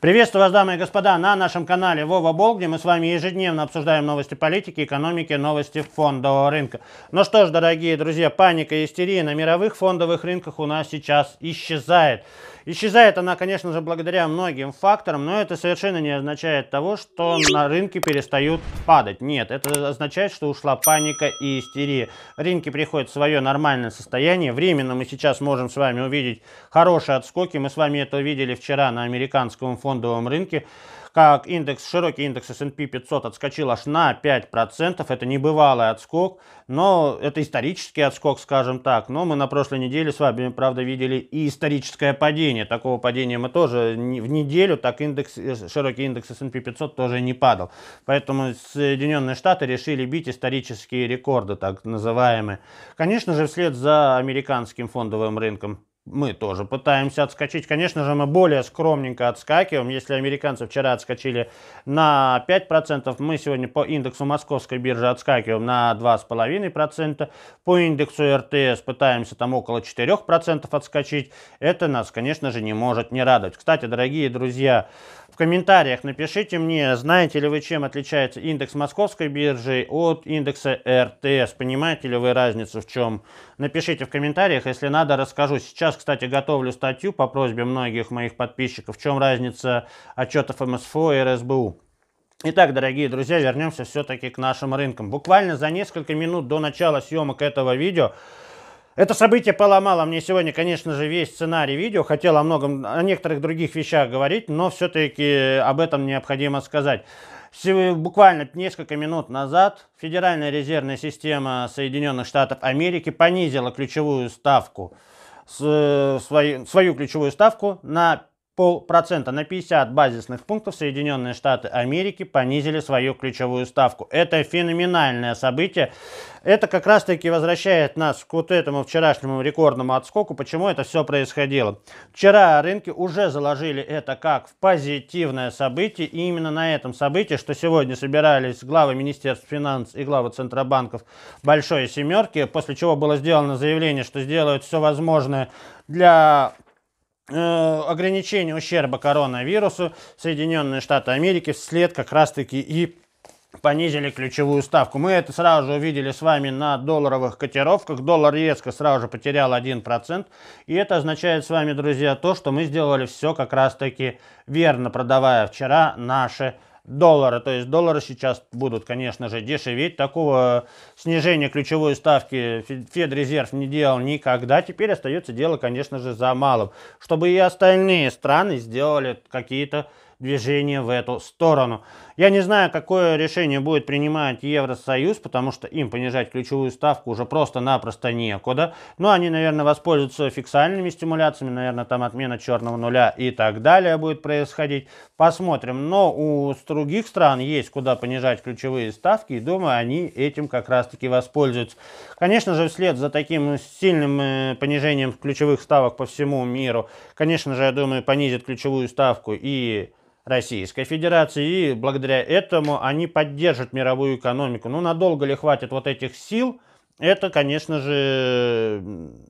Приветствую вас, дамы и господа, на нашем канале Вова Бол, где мы с вами ежедневно обсуждаем новости политики, экономики, новости фондового рынка. Ну что ж, дорогие друзья, паника и истерия на мировых фондовых рынках у нас сейчас исчезает. Исчезает она, конечно же, благодаря многим факторам, но это совершенно не означает того, что на рынке перестают падать. Нет, это означает, что ушла паника и истерия. Рынки приходят в свое нормальное состояние. Временно мы сейчас можем с вами увидеть хорошие отскоки. Мы с вами это увидели вчера на американском фоне фондовом рынке, как индекс, широкий индекс S&P 500 отскочил аж на 5%. Это небывалый отскок, но это исторический отскок, скажем так. Но мы на прошлой неделе с вами, правда, видели и историческое падение. Такого падения мы тоже в неделю, так индекс, широкий индекс S&P 500 тоже не падал. Поэтому Соединенные Штаты решили бить исторические рекорды, так называемые. Конечно же, вслед за американским фондовым рынком мы тоже пытаемся отскочить. Конечно же, мы более скромненько отскакиваем. Если американцы вчера отскочили на 5%, мы сегодня по индексу московской биржи отскакиваем на 2,5%. По индексу РТС пытаемся там около 4% отскочить. Это нас, конечно же, не может не радовать. Кстати, дорогие друзья, в комментариях напишите мне, знаете ли вы, чем отличается индекс московской биржи от индекса РТС. Понимаете ли вы разницу в чем? Напишите в комментариях, если надо, расскажу. Сейчас кстати, готовлю статью по просьбе многих моих подписчиков. В чем разница отчетов МСФО и РСБУ? Итак, дорогие друзья, вернемся все-таки к нашим рынкам. Буквально за несколько минут до начала съемок этого видео это событие поломало мне сегодня, конечно же, весь сценарий видео. Хотел о многом, о некоторых других вещах говорить, но все-таки об этом необходимо сказать. Буквально несколько минут назад Федеральная резервная система Соединенных Штатов Америки понизила ключевую ставку Э, свою ключевую ставку на полпроцента на 50 базисных пунктов Соединенные Штаты Америки понизили свою ключевую ставку. Это феноменальное событие. Это как раз-таки возвращает нас к вот этому вчерашнему рекордному отскоку. Почему это все происходило? Вчера рынки уже заложили это как в позитивное событие. И именно на этом событии, что сегодня собирались главы Министерств финансов и главы Центробанков Большой Семерки, после чего было сделано заявление, что сделают все возможное для Э, ограничение ущерба коронавирусу Соединенные Штаты Америки вслед как раз-таки и понизили ключевую ставку. Мы это сразу же увидели с вами на долларовых котировках. Доллар резко сразу же потерял 1%. И это означает с вами, друзья, то, что мы сделали все как раз-таки верно, продавая вчера наши доллара. То есть доллары сейчас будут, конечно же, дешеветь. Такого снижения ключевой ставки Федрезерв не делал никогда. Теперь остается дело, конечно же, за малым. Чтобы и остальные страны сделали какие-то движение в эту сторону. Я не знаю, какое решение будет принимать Евросоюз, потому что им понижать ключевую ставку уже просто-напросто некуда. Но они, наверное, воспользуются фиксальными стимуляциями, наверное, там отмена черного нуля и так далее будет происходить. Посмотрим. Но у других стран есть куда понижать ключевые ставки, и думаю, они этим как раз-таки воспользуются. Конечно же, вслед за таким сильным э, понижением ключевых ставок по всему миру, конечно же, я думаю, понизит ключевую ставку и Российской Федерации. И благодаря этому они поддержат мировую экономику. Ну, надолго ли хватит вот этих сил, это, конечно же,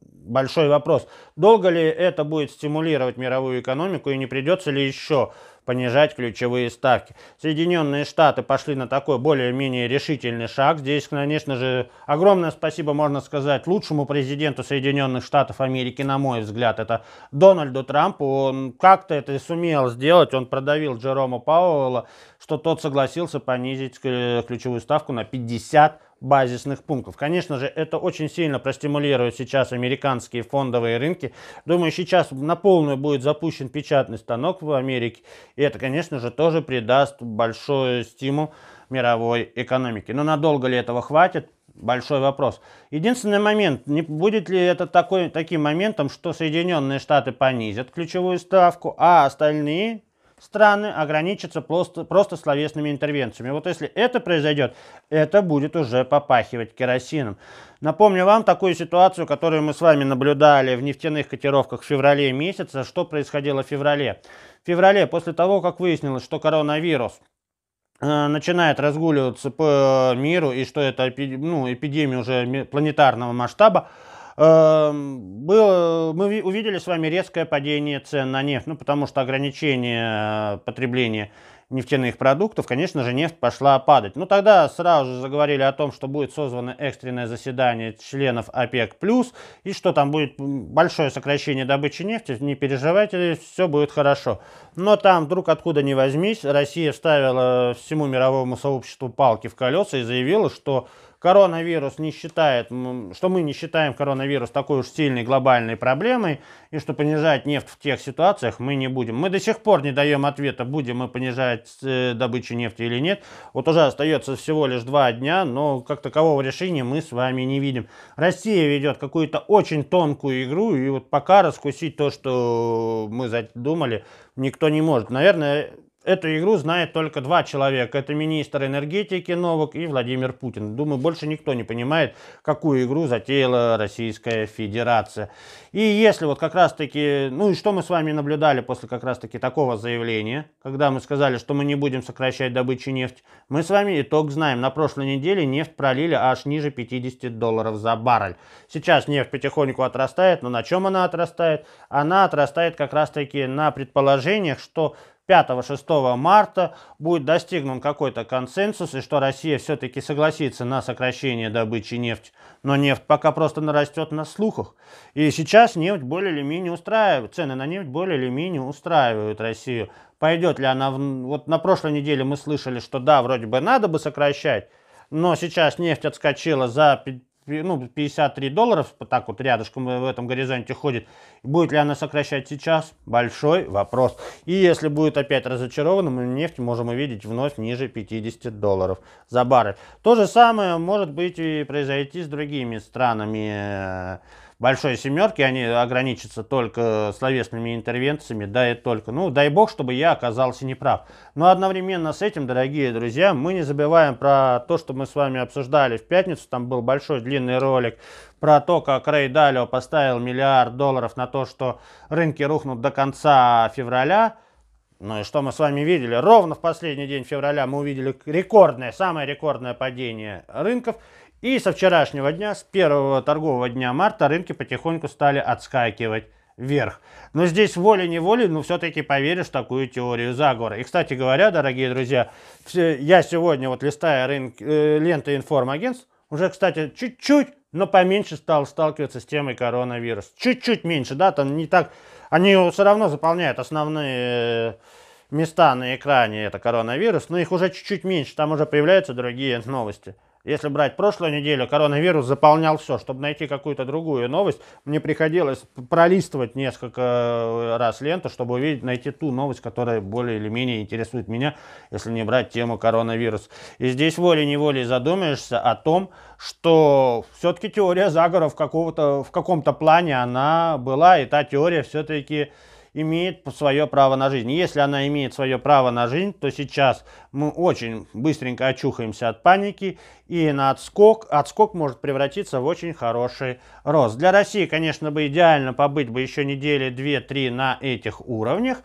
большой вопрос. Долго ли это будет стимулировать мировую экономику и не придется ли еще понижать ключевые ставки. Соединенные Штаты пошли на такой более-менее решительный шаг. Здесь, конечно же, огромное спасибо, можно сказать, лучшему президенту Соединенных Штатов Америки, на мой взгляд, это Дональду Трампу. Он как-то это сумел сделать, он продавил Джерома Пауэлла, что тот согласился понизить ключевую ставку на 50 базисных пунктов. Конечно же, это очень сильно простимулирует сейчас американские фондовые рынки. Думаю, сейчас на полную будет запущен печатный станок в Америке. И это, конечно же, тоже придаст большой стимул мировой экономике. Но надолго ли этого хватит? Большой вопрос. Единственный момент, не будет ли это такой, таким моментом, что Соединенные Штаты понизят ключевую ставку, а остальные страны ограничатся просто, просто словесными интервенциями. Вот если это произойдет, это будет уже попахивать керосином. Напомню вам такую ситуацию, которую мы с вами наблюдали в нефтяных котировках в феврале месяца. Что происходило в феврале? В феврале, после того, как выяснилось, что коронавирус э, начинает разгуливаться по миру и что это ну, эпидемия уже планетарного масштаба, Эм, было, мы увидели с вами резкое падение цен на нефть, ну, потому что ограничение э, потребления нефтяных продуктов, конечно же, нефть пошла падать. Но ну, тогда сразу же заговорили о том, что будет созвано экстренное заседание членов ОПЕК+, плюс и что там будет большое сокращение добычи нефти, не переживайте, все будет хорошо. Но там вдруг откуда ни возьмись, Россия вставила всему мировому сообществу палки в колеса и заявила, что коронавирус не считает, что мы не считаем коронавирус такой уж сильной глобальной проблемой, и что понижать нефть в тех ситуациях мы не будем. Мы до сих пор не даем ответа, будем мы понижать э, добычу нефти или нет. Вот уже остается всего лишь два дня, но как такового решения мы с вами не видим. Россия ведет какую-то очень тонкую игру, и вот пока раскусить то, что мы задумали, никто не может. Наверное, Эту игру знает только два человека. Это министр энергетики Новок и Владимир Путин. Думаю, больше никто не понимает, какую игру затеяла Российская Федерация. И если вот как раз-таки, ну и что мы с вами наблюдали после как раз-таки такого заявления, когда мы сказали, что мы не будем сокращать добычу нефти, мы с вами итог знаем. На прошлой неделе нефть пролили аж ниже 50 долларов за баррель. Сейчас нефть потихоньку отрастает, но на чем она отрастает? Она отрастает как раз-таки на предположениях, что 5-6 марта будет достигнут какой-то консенсус, и что Россия все-таки согласится на сокращение добычи нефти. Но нефть пока просто нарастет на слухах. И сейчас нефть более или менее устраивает, цены на нефть более или менее устраивают Россию. Пойдет ли она... В... Вот на прошлой неделе мы слышали, что да, вроде бы надо бы сокращать, но сейчас нефть отскочила за ну, 53 долларов, вот так вот рядышком в этом горизонте ходит. Будет ли она сокращать сейчас? Большой вопрос. И если будет опять разочарована, мы нефть можем увидеть вновь ниже 50 долларов за баррель. То же самое может быть и произойти с другими странами э, большой семерки, они ограничатся только словесными интервенциями, да и только. Ну, дай бог, чтобы я оказался неправ. Но одновременно с этим, дорогие друзья, мы не забываем про то, что мы с вами обсуждали в пятницу, там был большой длинный ролик про то, как Рэй Далио поставил миллиард долларов на то, что рынки рухнут до конца февраля. Ну и что мы с вами видели? Ровно в последний день февраля мы увидели рекордное, самое рекордное падение рынков. И со вчерашнего дня, с первого торгового дня марта, рынки потихоньку стали отскакивать вверх. Но здесь волей-неволей, но ну, все-таки поверишь в такую теорию заговора. И, кстати говоря, дорогие друзья, я сегодня, вот листая рынок, э, ленты информагентств, уже, кстати, чуть-чуть, но поменьше стал сталкиваться с темой коронавируса. Чуть-чуть меньше, да, там не так... Они все равно заполняют основные э, места на экране, это коронавирус, но их уже чуть-чуть меньше, там уже появляются другие новости. Если брать прошлую неделю, коронавирус заполнял все. Чтобы найти какую-то другую новость, мне приходилось пролистывать несколько э, раз ленту, чтобы увидеть, найти ту новость, которая более или менее интересует меня, если не брать тему коронавирус. И здесь волей-неволей задумаешься о том, что все-таки теория заговоров в каком-то плане она была, и та теория все-таки имеет свое право на жизнь. Если она имеет свое право на жизнь, то сейчас мы очень быстренько очухаемся от паники, и на отскок, отскок может превратиться в очень хороший рост. Для России, конечно, бы идеально побыть бы еще недели 2-3 на этих уровнях,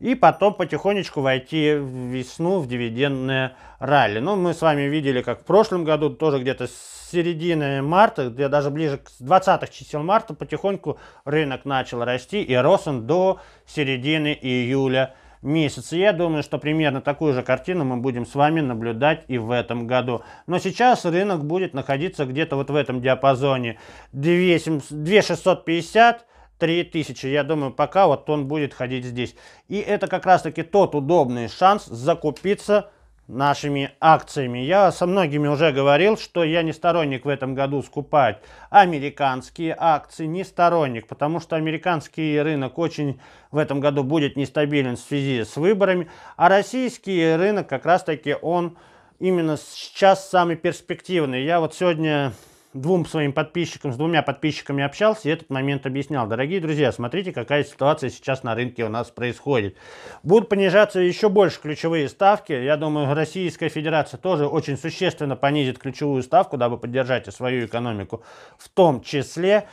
и потом потихонечку войти в весну в дивидендное ралли. Ну, мы с вами видели, как в прошлом году тоже где-то с середины марта, где даже ближе к 20 чисел марта потихоньку рынок начал расти и рос он до середины июля месяца. Я думаю, что примерно такую же картину мы будем с вами наблюдать и в этом году. Но сейчас рынок будет находиться где-то вот в этом диапазоне 2650 3000, я думаю, пока вот он будет ходить здесь. И это как раз таки тот удобный шанс закупиться нашими акциями. Я со многими уже говорил, что я не сторонник в этом году скупать американские акции, не сторонник, потому что американский рынок очень в этом году будет нестабилен в связи с выборами, а российский рынок как раз таки он именно сейчас самый перспективный. Я вот сегодня двум своим подписчикам, с двумя подписчиками общался и этот момент объяснял. Дорогие друзья, смотрите, какая ситуация сейчас на рынке у нас происходит. Будут понижаться еще больше ключевые ставки. Я думаю, Российская Федерация тоже очень существенно понизит ключевую ставку, дабы поддержать свою экономику в том числе.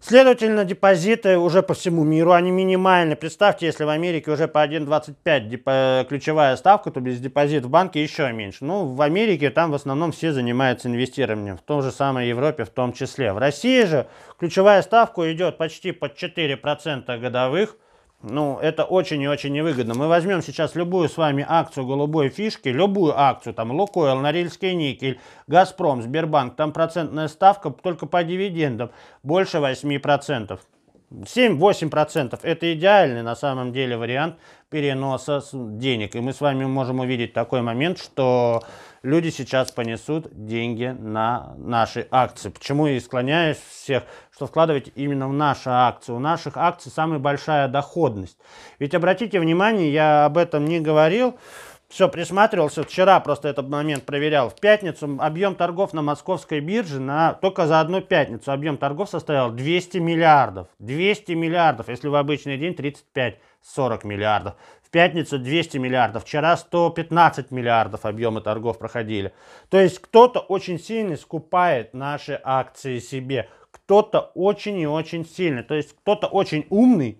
Следовательно, депозиты уже по всему миру, они минимальны. Представьте, если в Америке уже по 1,25 деп... ключевая ставка, то без депозит в банке еще меньше. Ну, в Америке там в основном все занимаются инвестированием, в том же самой Европе в том числе. В России же ключевая ставка идет почти под 4% годовых – ну, это очень и очень невыгодно. Мы возьмем сейчас любую с вами акцию голубой фишки, любую акцию, там Лукойл, Норильский никель, Газпром, Сбербанк, там процентная ставка только по дивидендам больше 8%. 7-8% это идеальный на самом деле вариант переноса денег. И мы с вами можем увидеть такой момент, что люди сейчас понесут деньги на наши акции. Почему и склоняюсь всех, что вкладывать именно в наши акции. У наших акций самая большая доходность. Ведь обратите внимание, я об этом не говорил, все, присматривался. Вчера просто этот момент проверял. В пятницу объем торгов на московской бирже на, только за одну пятницу объем торгов составлял 200 миллиардов. 200 миллиардов, если в обычный день 35-40 миллиардов. В пятницу 200 миллиардов, вчера 115 миллиардов объемы торгов проходили. То есть кто-то очень сильно скупает наши акции себе. Кто-то очень и очень сильно То есть кто-то очень умный,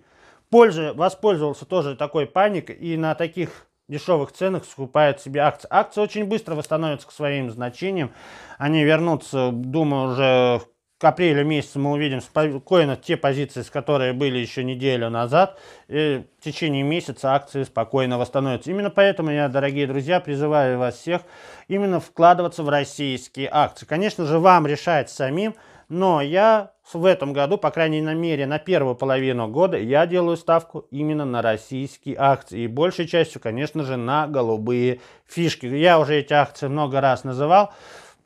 пользу, воспользовался тоже такой паникой и на таких дешевых ценах скупают себе акции. Акции очень быстро восстановятся к своим значениям. Они вернутся, думаю, уже к апрелю месяцу мы увидим спокойно те позиции, с которые были еще неделю назад. И в течение месяца акции спокойно восстановятся. Именно поэтому я, дорогие друзья, призываю вас всех именно вкладываться в российские акции. Конечно же, вам решать самим, но я в этом году, по крайней мере, на первую половину года, я делаю ставку именно на российские акции. И большей частью, конечно же, на голубые фишки. Я уже эти акции много раз называл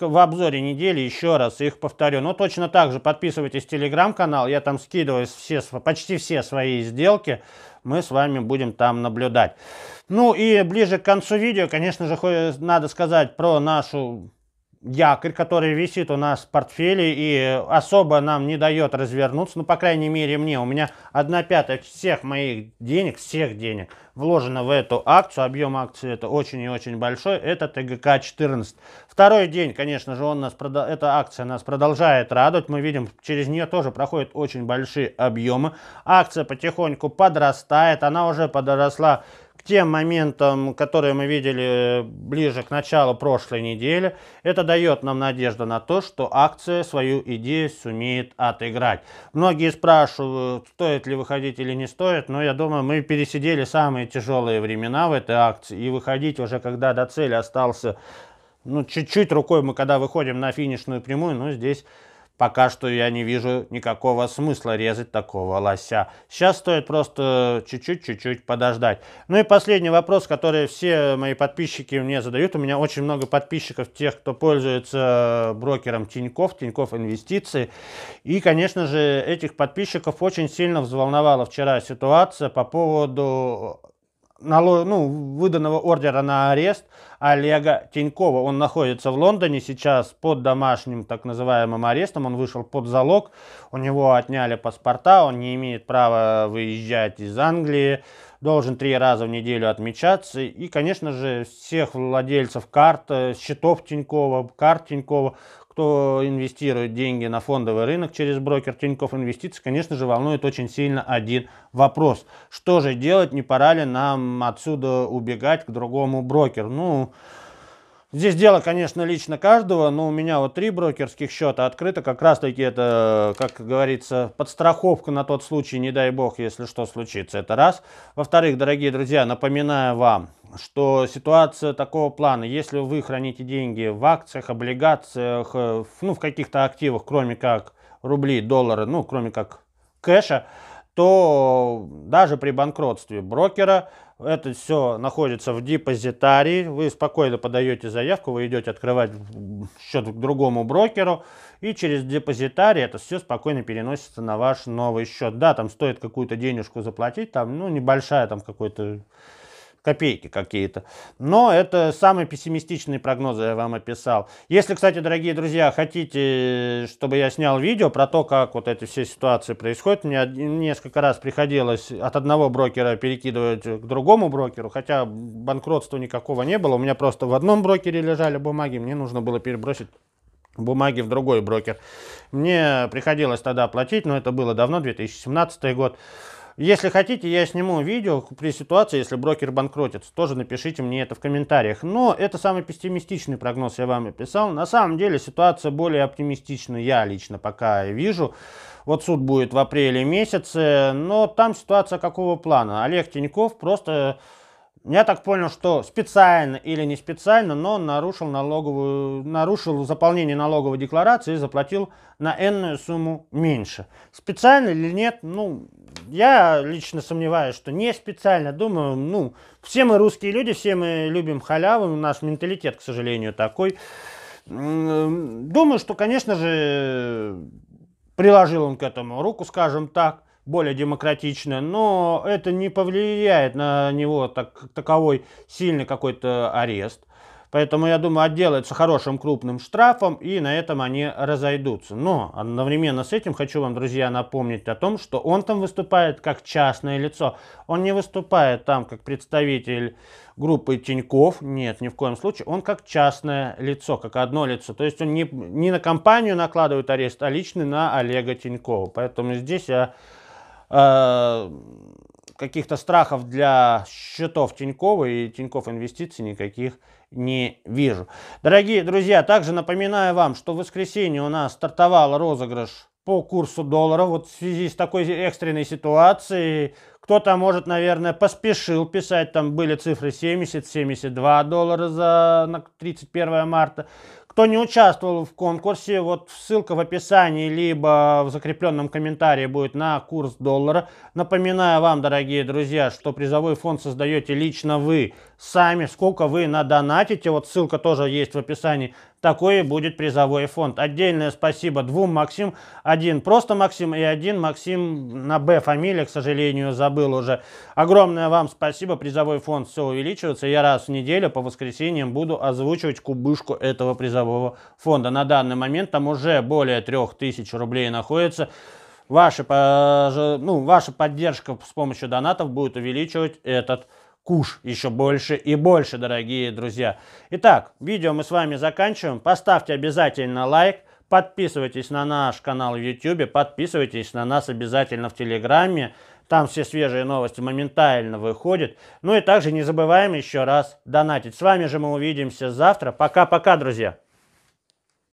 в обзоре недели, еще раз их повторю. Но точно так же подписывайтесь в телеграм-канал, я там скидываю все, почти все свои сделки, мы с вами будем там наблюдать. Ну и ближе к концу видео, конечно же, надо сказать про нашу якорь, который висит у нас в портфеле и особо нам не дает развернуться, ну, по крайней мере, мне. У меня 1 пятая всех моих денег, всех денег вложено в эту акцию. Объем акции это очень и очень большой. Это ТГК-14. Второй день, конечно же, он нас прода... эта акция нас продолжает радовать. Мы видим, через нее тоже проходят очень большие объемы. Акция потихоньку подрастает. Она уже подросла тем моментам, которые мы видели ближе к началу прошлой недели. Это дает нам надежду на то, что акция свою идею сумеет отыграть. Многие спрашивают, стоит ли выходить или не стоит, но я думаю, мы пересидели самые тяжелые времена в этой акции, и выходить уже, когда до цели остался, ну, чуть-чуть рукой мы, когда выходим на финишную прямую, ну, здесь Пока что я не вижу никакого смысла резать такого лося. Сейчас стоит просто чуть-чуть-чуть подождать. Ну и последний вопрос, который все мои подписчики мне задают. У меня очень много подписчиков, тех, кто пользуется брокером Тиньков, Тиньков Инвестиции. И, конечно же, этих подписчиков очень сильно взволновала вчера ситуация по поводу ну, выданного ордера на арест Олега Тинькова. Он находится в Лондоне сейчас под домашним так называемым арестом. Он вышел под залог, у него отняли паспорта, он не имеет права выезжать из Англии, должен три раза в неделю отмечаться. И, конечно же, всех владельцев карт, э, счетов Тинькова, карт Тинькова, кто инвестирует деньги на фондовый рынок через брокер Тинькофф инвестиций, конечно же, волнует очень сильно один вопрос. Что же делать? Не пора ли нам отсюда убегать к другому брокеру? Ну, Здесь дело, конечно, лично каждого, но у меня вот три брокерских счета открыто. Как раз-таки это, как говорится, подстраховка на тот случай, не дай бог, если что случится. Это раз. Во-вторых, дорогие друзья, напоминаю вам, что ситуация такого плана, если вы храните деньги в акциях, облигациях, э, ну, в каких-то активах, кроме как рубли, доллары, ну, кроме как кэша, то даже при банкротстве брокера это все находится в депозитарии. Вы спокойно подаете заявку, вы идете открывать счет к другому брокеру. И через депозитарий это все спокойно переносится на ваш новый счет. Да, там стоит какую-то денежку заплатить, там, ну, небольшая там какой-то копейки какие-то. Но это самые пессимистичные прогнозы я вам описал. Если, кстати, дорогие друзья, хотите, чтобы я снял видео про то, как вот эти все ситуации происходят, мне несколько раз приходилось от одного брокера перекидывать к другому брокеру, хотя банкротства никакого не было. У меня просто в одном брокере лежали бумаги, мне нужно было перебросить бумаги в другой брокер. Мне приходилось тогда платить, но это было давно, 2017 год. Если хотите, я сниму видео при ситуации, если брокер банкротится. Тоже напишите мне это в комментариях. Но это самый пессимистичный прогноз я вам описал. На самом деле ситуация более оптимистичная, я лично пока вижу. Вот суд будет в апреле месяце, но там ситуация какого плана? Олег Тиньков просто я так понял, что специально или не специально, но он нарушил, налоговую, нарушил заполнение налоговой декларации и заплатил на энную сумму меньше. Специально или нет, ну, я лично сомневаюсь, что не специально. Думаю, ну, все мы русские люди, все мы любим халяву, наш менталитет, к сожалению, такой. Думаю, что, конечно же, приложил он к этому руку, скажем так, более демократично, но это не повлияет на него так, таковой сильный какой-то арест. Поэтому, я думаю, отделаются хорошим крупным штрафом, и на этом они разойдутся. Но одновременно с этим хочу вам, друзья, напомнить о том, что он там выступает как частное лицо. Он не выступает там как представитель группы Тиньков. Нет, ни в коем случае. Он как частное лицо, как одно лицо. То есть он не, не на компанию накладывает арест, а лично на Олега Тинькова. Поэтому здесь я... Э, каких-то страхов для счетов Тинькова и Тиньков инвестиций никаких не вижу. Дорогие друзья, также напоминаю вам, что в воскресенье у нас стартовал розыгрыш по курсу доллара. Вот в связи с такой экстренной ситуацией кто-то, может, наверное, поспешил писать. Там были цифры 70-72 доллара за 31 марта. Кто не участвовал в конкурсе, вот ссылка в описании, либо в закрепленном комментарии будет на курс доллара. Напоминаю вам, дорогие друзья, что призовой фонд создаете лично вы сами, сколько вы надонатите. Вот ссылка тоже есть в описании. Такой будет призовой фонд. Отдельное спасибо двум Максим. Один просто Максим и один Максим на Б фамилия, к сожалению, забыл уже. Огромное вам спасибо. Призовой фонд все увеличивается. Я раз в неделю по воскресеньям буду озвучивать кубышку этого призового фонда. На данный момент там уже более 3000 рублей находится ваша, ну, ваша поддержка с помощью донатов будет увеличивать этот куш еще больше и больше, дорогие друзья. Итак, видео мы с вами заканчиваем. Поставьте обязательно лайк. Подписывайтесь на наш канал в YouTube, подписывайтесь на нас обязательно в Телеграме. Там все свежие новости моментально выходят. Ну и также не забываем еще раз донатить. С вами же мы увидимся завтра. Пока-пока, друзья.